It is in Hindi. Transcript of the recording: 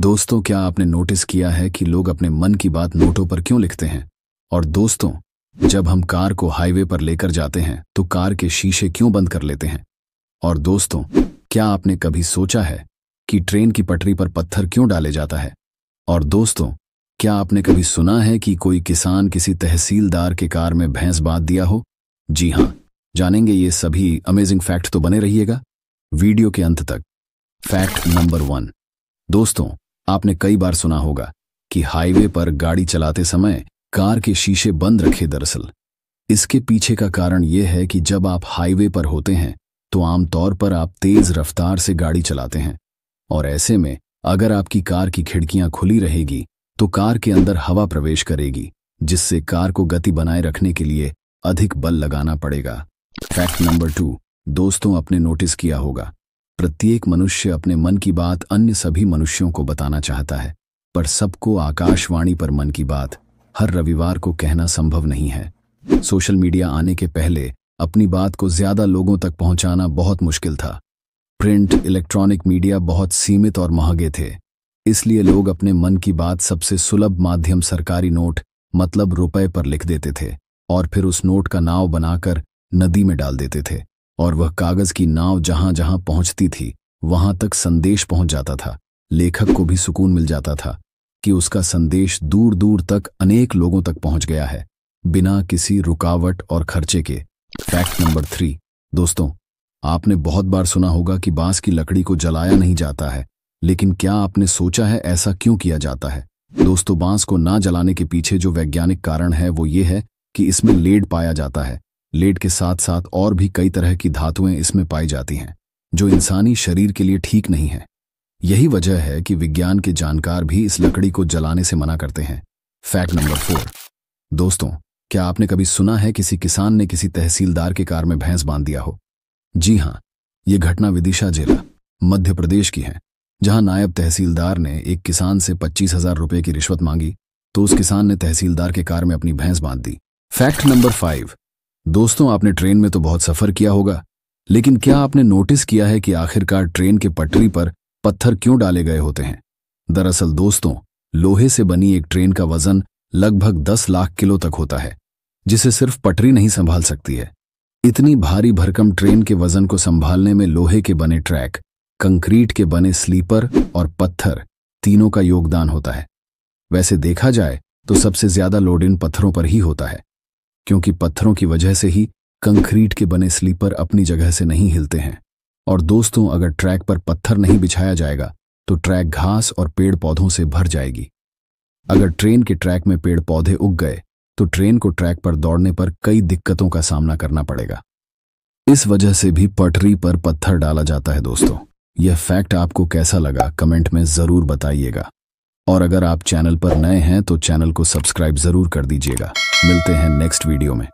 दोस्तों क्या आपने नोटिस किया है कि लोग अपने मन की बात नोटों पर क्यों लिखते हैं और दोस्तों जब हम कार को हाईवे पर लेकर जाते हैं तो कार के शीशे क्यों बंद कर लेते हैं और दोस्तों क्या आपने कभी सोचा है कि ट्रेन की पटरी पर पत्थर क्यों डाले जाता है और दोस्तों क्या आपने कभी सुना है कि कोई किसान किसी तहसीलदार के कार में भैंस बांध दिया हो जी हाँ जानेंगे ये सभी अमेजिंग फैक्ट तो बने रहिएगा वीडियो के अंत तक फैक्ट नंबर वन दोस्तों आपने कई बार सुना होगा कि हाईवे पर गाड़ी चलाते समय कार के शीशे बंद रखे दरअसल इसके पीछे का कारण यह है कि जब आप हाईवे पर होते हैं तो आमतौर पर आप तेज रफ्तार से गाड़ी चलाते हैं और ऐसे में अगर आपकी कार की खिड़कियां खुली रहेगी तो कार के अंदर हवा प्रवेश करेगी जिससे कार को गति बनाए रखने के लिए अधिक बल लगाना पड़ेगा फैक्ट नंबर टू दोस्तों अपने नोटिस किया होगा प्रत्येक मनुष्य अपने मन की बात अन्य सभी मनुष्यों को बताना चाहता है पर सबको आकाशवाणी पर मन की बात हर रविवार को कहना संभव नहीं है सोशल मीडिया आने के पहले अपनी बात को ज्यादा लोगों तक पहुंचाना बहुत मुश्किल था प्रिंट इलेक्ट्रॉनिक मीडिया बहुत सीमित और महंगे थे इसलिए लोग अपने मन की बात सबसे सुलभ माध्यम सरकारी नोट मतलब रुपए पर लिख देते थे और फिर उस नोट का नाव बनाकर नदी में डाल देते थे और वह कागज की नाव जहां जहां पहुंचती थी वहां तक संदेश पहुंच जाता था लेखक को भी सुकून मिल जाता था कि उसका संदेश दूर दूर तक अनेक लोगों तक पहुंच गया है बिना किसी रुकावट और खर्चे के फैक्ट नंबर थ्री दोस्तों आपने बहुत बार सुना होगा कि बांस की लकड़ी को जलाया नहीं जाता है लेकिन क्या आपने सोचा है ऐसा क्यों किया जाता है दोस्तों बांस को ना जलाने के पीछे जो वैज्ञानिक कारण है वो ये है कि इसमें लेड पाया जाता है लेड के साथ साथ और भी कई तरह की धातुएं इसमें पाई जाती हैं जो इंसानी शरीर के लिए ठीक नहीं है यही वजह है कि विज्ञान के जानकार भी इस लकड़ी को जलाने से मना करते हैं फैक्ट नंबर फोर दोस्तों क्या आपने कभी सुना है किसी किसान ने किसी तहसीलदार के कार में भैंस बांध दिया हो जी हाँ ये घटना विदिशा जिला मध्य प्रदेश की है जहां नायब तहसीलदार ने एक किसान से पच्चीस हजार रुपये की रिश्वत मांगी तो उस किसान ने तहसीलदार के कार में अपनी भैंस बांध दी फैक्ट नंबर फाइव दोस्तों आपने ट्रेन में तो बहुत सफर किया होगा लेकिन क्या आपने नोटिस किया है कि आखिरकार ट्रेन के पटरी पर पत्थर क्यों डाले गए होते हैं दरअसल दोस्तों लोहे से बनी एक ट्रेन का वजन लगभग दस लाख किलो तक होता है जिसे सिर्फ पटरी नहीं संभाल सकती है इतनी भारी भरकम ट्रेन के वजन को संभालने में लोहे के बने ट्रैक कंक्रीट के बने स्लीपर और पत्थर तीनों का योगदान होता है वैसे देखा जाए तो सबसे ज्यादा लोड इन पत्थरों पर ही होता है क्योंकि पत्थरों की वजह से ही कंक्रीट के बने स्लीपर अपनी जगह से नहीं हिलते हैं और दोस्तों अगर ट्रैक पर पत्थर नहीं बिछाया जाएगा तो ट्रैक घास और पेड़ पौधों से भर जाएगी अगर ट्रेन के ट्रैक में पेड़ पौधे उग गए तो ट्रेन को ट्रैक पर दौड़ने पर कई दिक्कतों का सामना करना पड़ेगा इस वजह से भी पटरी पर पत्थर डाला जाता है दोस्तों यह फैक्ट आपको कैसा लगा कमेंट में जरूर बताइएगा और अगर आप चैनल पर नए हैं तो चैनल को सब्सक्राइब जरूर कर दीजिएगा मिलते हैं नेक्स्ट वीडियो में